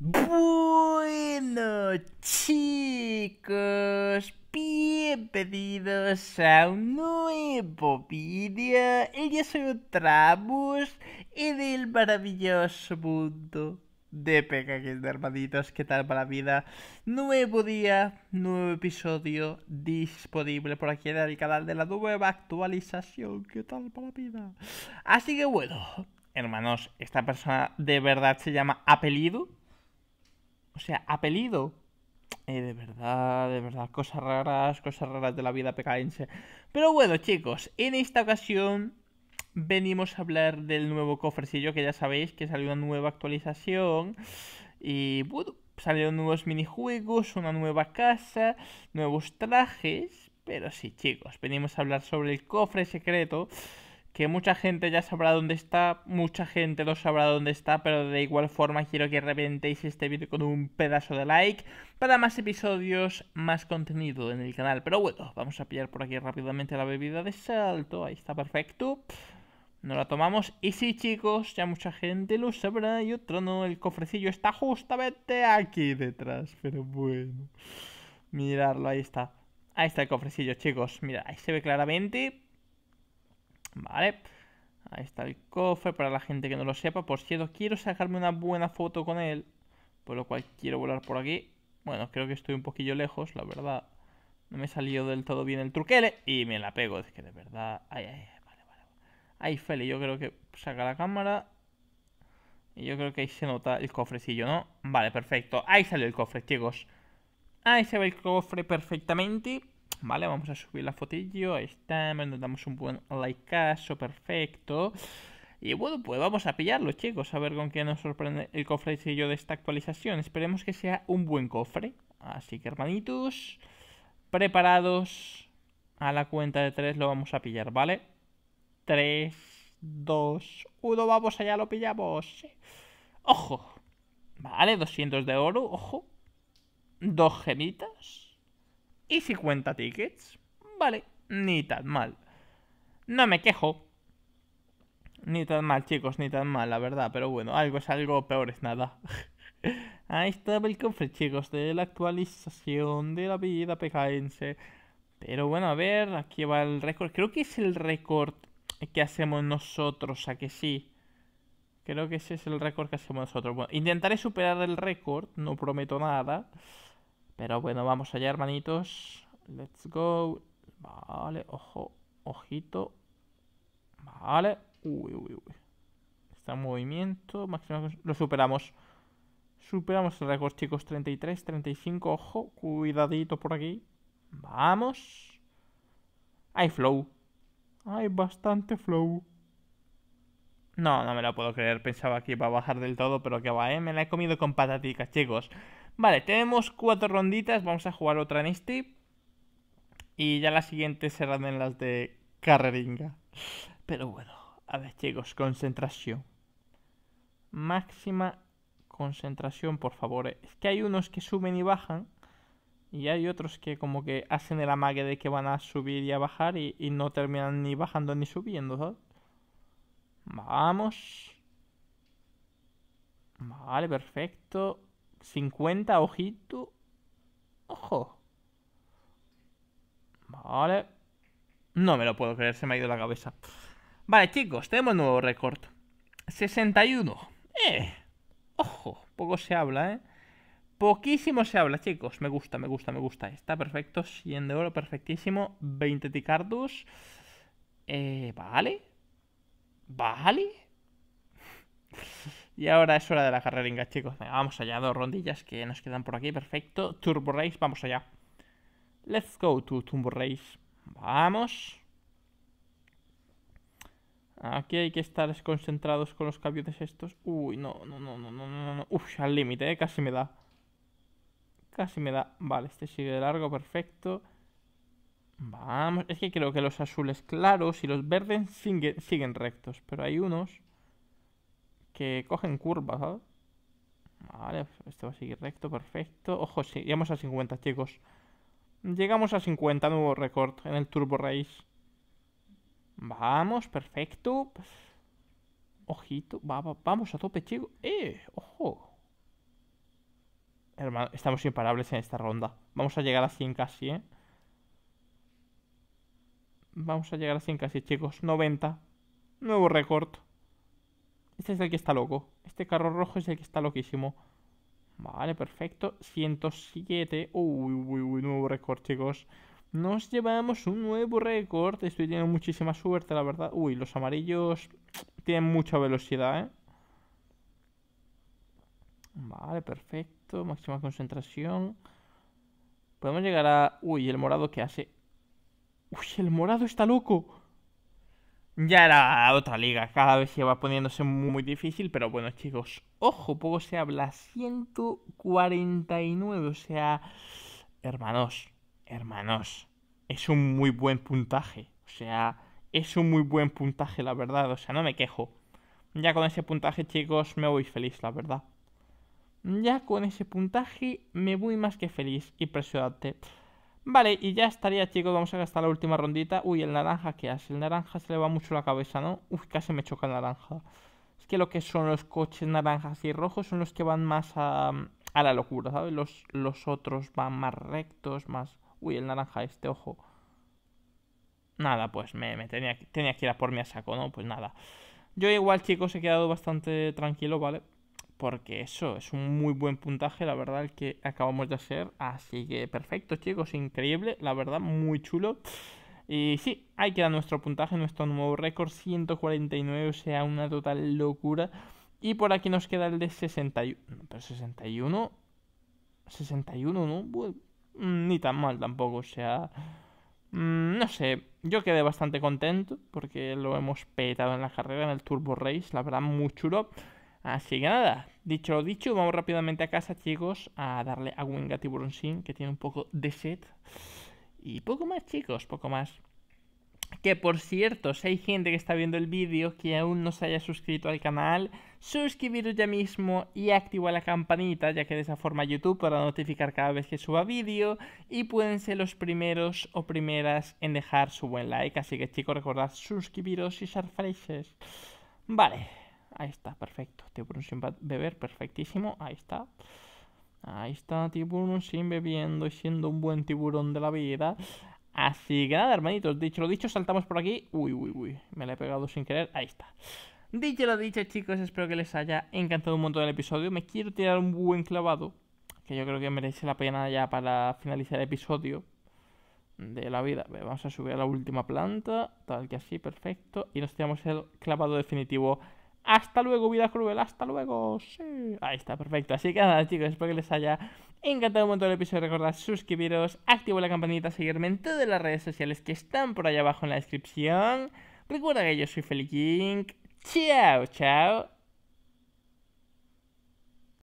Bueno chicos, bienvenidos a un nuevo vídeo. Yo soy Tramus en el maravilloso mundo de Pecaquín de Hermanitos. ¿Qué tal para la vida? Nuevo día, nuevo episodio disponible por aquí en el canal de la nueva actualización. ¿Qué tal para la vida? Así que bueno, hermanos, esta persona de verdad se llama Apelido o sea, apellido. Eh, de verdad, de verdad, cosas raras, cosas raras de la vida pecaense. Pero bueno, chicos, en esta ocasión venimos a hablar del nuevo cofrecillo, que ya sabéis que salió una nueva actualización. Y bueno, salieron nuevos minijuegos, una nueva casa, nuevos trajes. Pero sí, chicos, venimos a hablar sobre el cofre secreto que mucha gente ya sabrá dónde está, mucha gente no sabrá dónde está, pero de igual forma quiero que reventéis este vídeo con un pedazo de like para más episodios, más contenido en el canal. Pero bueno, vamos a pillar por aquí rápidamente la bebida de salto, ahí está perfecto. No la tomamos. Y sí, chicos, ya mucha gente lo sabrá y otro no. El cofrecillo está justamente aquí detrás. Pero bueno. Mirarlo, ahí está. Ahí está el cofrecillo, chicos. Mira, ahí se ve claramente. Vale. Ahí está el cofre, para la gente que no lo sepa. Por cierto, quiero sacarme una buena foto con él. Por lo cual quiero volar por aquí. Bueno, creo que estoy un poquillo lejos, la verdad. No me salió del todo bien el truquele. Y me la pego, es que de verdad... Ay, ay, vale, vale. Ahí, Feli, yo creo que saca la cámara. Y yo creo que ahí se nota el cofrecillo, ¿no? Vale, perfecto. Ahí salió el cofre, chicos. Ahí se ve el cofre perfectamente. Vale, vamos a subir la fotillo, ahí está, nos damos un buen likeazo, perfecto. Y bueno, pues vamos a pillarlo, chicos, a ver con qué nos sorprende el cofrecillo de esta actualización. Esperemos que sea un buen cofre. Así que, hermanitos, preparados a la cuenta de tres lo vamos a pillar, ¿vale? 3, 2, 1, vamos allá, lo pillamos. ¡Ojo! Vale, 200 de oro, ojo. Dos gemitas y 50 tickets. Vale, ni tan mal. No me quejo. Ni tan mal, chicos, ni tan mal, la verdad. Pero bueno, algo es algo, peor es nada. Ahí está el cofre, chicos, de la actualización de la vida pecaense. Pero bueno, a ver, aquí va el récord. Creo que es el récord que hacemos nosotros, a que sí. Creo que ese es el récord que hacemos nosotros. Bueno, intentaré superar el récord, no prometo nada. Pero bueno, vamos allá, hermanitos. Let's go. Vale, ojo, ojito. Vale. Uy, uy, uy. Está en movimiento. Máximo, lo superamos. Superamos el récord, chicos. 33, 35. Ojo, cuidadito por aquí. Vamos. Hay flow. Hay bastante flow. No, no me lo puedo creer. Pensaba que iba a bajar del todo, pero que va, ¿eh? Me la he comido con pataticas, chicos. Vale, tenemos cuatro ronditas. Vamos a jugar otra en este. Y ya la siguiente serán en las de carreringa. Pero bueno, a ver chicos, concentración. Máxima concentración, por favor. Es que hay unos que suben y bajan. Y hay otros que como que hacen el amague de que van a subir y a bajar y, no terminan ni bajando ni subiendo, Vamos. Vale, perfecto. 50 ojito Ojo. Vale. No me lo puedo creer, se me ha ido la cabeza. Vale, chicos, tenemos nuevo récord. 61. Eh. Ojo, poco se habla, ¿eh? Poquísimo se habla, chicos. Me gusta, me gusta, me gusta. Está perfecto. 100 de oro, perfectísimo. 20 ticardus. Eh, vale. Vale. Y ahora es hora de la carreringa, chicos. vamos allá, dos rondillas que nos quedan por aquí, perfecto. Turbo Race, vamos allá. Let's go to Turbo Race. Vamos. Aquí hay que estar concentrados con los de estos. Uy, no, no, no, no, no, no, no. Uf, al límite, eh, casi me da. Casi me da. Vale, este sigue de largo, perfecto. Vamos. Es que creo que los azules claros y los verdes siguen rectos, pero hay unos que cogen curvas, ¿sabes? Vale, este va a seguir recto, perfecto. Ojo, sí, llegamos a 50, chicos. Llegamos a 50, nuevo récord en el Turbo Race. Vamos, perfecto. Ojito, vamos a tope, chicos. ¡Eh! ¡Ojo! Hermano, estamos imparables en esta ronda. Vamos a llegar a 100 casi, ¿eh? Vamos a llegar a 100 casi, chicos. 90. Nuevo récord. Este es el que está loco. Este carro rojo es el que está loquísimo. Vale, perfecto. 107. Uy, uy, uy, nuevo récord, chicos. Nos llevamos un nuevo récord. Estoy teniendo muchísima suerte, la verdad. Uy, los amarillos tienen mucha velocidad, ¿eh? Vale, perfecto. Máxima concentración. Podemos llegar a... Uy, el morado que hace. Uy, el morado está loco. Ya era otra liga, cada vez se va poniéndose muy, difícil, pero bueno chicos, ojo, poco se habla, 149, o sea, hermanos, hermanos, es un muy buen puntaje, o sea, es un muy buen puntaje la verdad, o sea, no me quejo. Ya con ese puntaje chicos me voy feliz, la verdad. Ya con ese puntaje me voy más que feliz y presionarte. Vale, y ya estaría, chicos. Vamos a gastar la última rondita. Uy, el naranja, ¿qué hace? El naranja se le va mucho la cabeza, ¿no? Uy, casi me choca el naranja. Es que lo que son los coches naranjas y rojos son los que van más a, a la locura, ¿sabes? Los, los otros van más rectos, más... Uy, el naranja este, ojo. Nada, pues me, tenía, que ir a por mi a saco, ¿no? Pues nada. Yo igual, chicos, he quedado bastante tranquilo, ¿vale? vale porque eso es un muy buen puntaje, la verdad, el que acabamos de hacer. Así que perfecto, chicos, increíble, la verdad, muy chulo. Y sí, ahí queda nuestro puntaje, nuestro nuevo récord, 149, o sea, una total locura. Y por aquí nos queda el de 61, pero 61, 61, ¿no? Mm, ni tan mal tampoco, o sea... Mm, no sé, yo quedé bastante contento porque lo hemos petado en la carrera, en el Turbo Race, la verdad, muy chulo. Así que nada, dicho lo dicho, vamos rápidamente a casa, chicos, a darle a Wenga y que tiene un poco de set. Y poco más, chicos, poco más. Que por cierto, si hay gente que está viendo el vídeo que aún no se haya suscrito al canal, suscribiros ya mismo y activa la campanita, ya que de esa forma YouTube podrá notificar cada vez que suba vídeo y pueden ser los primeros o primeras en dejar su buen like. Así que chicos, recordad suscribiros y ser felices. Vale, Ahí está, perfecto. Tiburón sin beber, perfectísimo. Ahí está. Ahí está, tiburón sin bebiendo y siendo un buen tiburón de la vida. Así que nada, hermanitos, dicho lo dicho, saltamos por aquí. Uy, uy, uy, me la he pegado sin querer. Ahí está. Dicho lo dicho, chicos, espero que les haya encantado un montón el episodio. Me quiero tirar un buen clavado, que yo creo que merece la pena ya para finalizar el episodio de la vida. Vamos a subir a la última planta, tal que así, perfecto. Y nos tiramos el clavado definitivo hasta luego, vida cruel, hasta luego. Sí. Ahí está, perfecto. Así que nada, chicos, espero que les haya encantado un montón el episodio. Recordad suscribiros, activo la campanita, seguirme en todas las redes sociales que están por allá abajo en la descripción. Recuerda que yo soy Feliking. Chao, chao